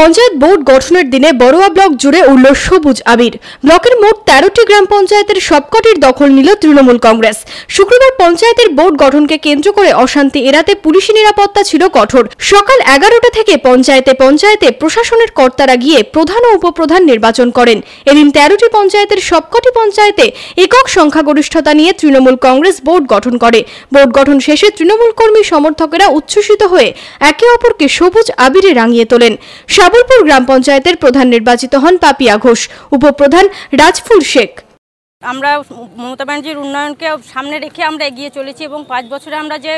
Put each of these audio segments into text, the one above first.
panchayat board গঠনের দিনে বড়োয়া block জুড়ে উঠল সবুজ আবির ব্লকের মোট তেরোটি গ্রাম পঞ্চায়েতের সবকটির দখল নিল তৃণমূল কংগ্রেস শুক্রবার পঞ্চায়েতের বোর্ড গঠনকে কেন্দ্র করে অশান্তি এড়াতে পুলিশি নিরাপত্তা ছিল কঠোর সকাল এগারোটা থেকে পঞ্চায়েতে পঞ্চায়েতে প্রশাসনের কর্তারা গিয়ে প্রধান ও উপপ্রধান নির্বাচন করেন এদিন তেরোটি পঞ্চায়েতের সবকটি পঞ্চায়েতে একক সংখ্যাগরিষ্ঠতা নিয়ে তৃণমূল কংগ্রেস বোর্ড গঠন করে বোর্ড গঠন শেষে তৃণমূল কর্মী সমর্থকেরা উচ্ছ্বসিত হয়ে একে অপরকে সবুজ আবিরে রাঙিয়ে তোলেন সাবলপুর গ্রাম পঞ্চায়েতের প্রধান নির্বাচিত হন পাপিয়া ঘোষ উপপ্রধান রাজফুল শেখ আমরা মমতা ব্যানার্জির উন্নয়নকে সামনে রেখে আমরা এগিয়ে চলেছি এবং পাঁচ বছরে আমরা যে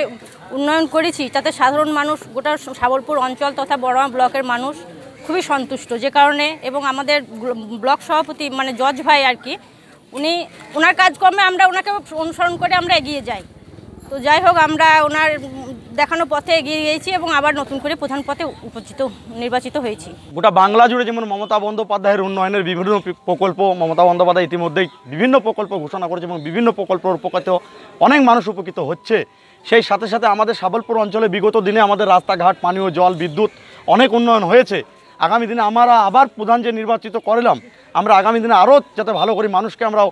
উন্নয়ন করেছি তাতে সাধারণ মানুষ গোটা সাবলপুর অঞ্চল তথা বড়মা ব্লকের মানুষ খুবই সন্তুষ্ট যে কারণে এবং আমাদের ব্লক সভাপতি মানে জজ ভাই আর কি উনি ওনার কাজকর্মে আমরা ওনাকে অনুসরণ করে আমরা এগিয়ে যাই তো যাই হোক আমরা ওনার দেখানো পথে এগিয়ে গিয়েছি এবং আবার নতুন করে প্রধান পথে উপস্থিত নির্বাচিত হয়েছি গোটা বাংলা জুড়ে যেমন মমতা বন্দ্যোপাধ্যায়ের উন্নয়নের বিভিন্ন প্রকল্প মমতা বন্দ্যোপাধ্যায় ইতিমধ্যেই বিভিন্ন প্রকল্প ঘোষণা করেছে এবং বিভিন্ন প্রকল্পের উপকৃত অনেক মানুষ উপকৃত হচ্ছে সেই সাথে সাথে আমাদের সাবলপুর অঞ্চলে বিগত দিনে আমাদের রাস্তাঘাট পানীয় জল বিদ্যুৎ অনেক উন্নয়ন হয়েছে আগামী দিনে আমরা আবার প্রধান যে নির্বাচিত করলাম আমরা আগামী দিনে আরও যাতে ভালো করি মানুষকে আমরা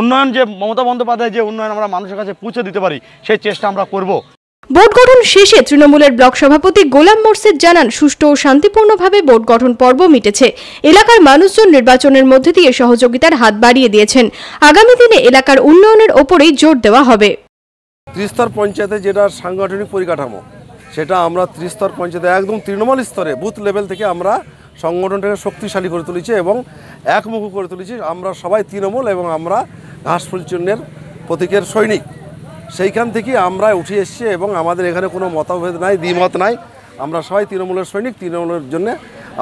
উন্নয়ন যে মমতা বন্দ্যোপাধ্যায় যে উন্নয়ন আমরা মানুষের কাছে পৌঁছে দিতে পারি সেই চেষ্টা আমরা করব ভোট গঠন শেষে তৃণমূলের ব্লক সভাপতি গোলাম মোর্শেদ জানান সুষ্ঠু ও শান্তিপূর্ণভাবে ভোট গঠন পর্ব মিটেছে এলাকার মানুষজন নির্বাচনের মধ্যে দিয়ে সহযোগিতার হাত বাড়িয়ে দিয়েছেন আগামী দিনে এলাকার উন্নয়নের ওপরেই জোর দেওয়া হবে ত্রিস্তর পঞ্চায়েতে যেটা সাংগঠনিক পরিকাঠামো সেটা আমরা ত্রিস্তর পঞ্চায়েতে একদম তৃণমূল স্তরে বুথ লেভেল থেকে আমরা সংগঠনটাকে শক্তিশালী করে তুলেছে এবং একমুখ করে তুলেছে আমরা সবাই তৃণমূল এবং আমরা ঘাস প্রতীকের সৈনিক সেইখান থেকে আমরা উঠে এসেছি এবং আমাদের এখানে কোনো মতভেদ নাই দ্বিমত নাই আমরা সবাই তৃণমূলের সৈনিক তৃণমূলের জন্য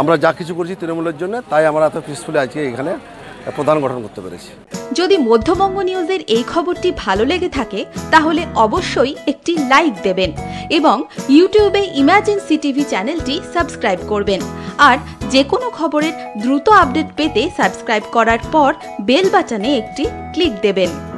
আমরা যা কিছু করছি তৃণমূলের জন্য তাই আমরা এত পিসফুলি আজকে এখানে প্রধান গঠন করতে পেরেছি যদি মধ্যবঙ্গ নিউজের এই খবরটি ভালো লেগে থাকে তাহলে অবশ্যই একটি লাইক দেবেন এবং ইউটিউবে ইমার্জেন্সি টিভি চ্যানেলটি সাবস্ক্রাইব করবেন আর যে কোনো খবরের দ্রুত আপডেট পেতে সাবস্ক্রাইব করার পর বেল বাটনে একটি ক্লিক দেবেন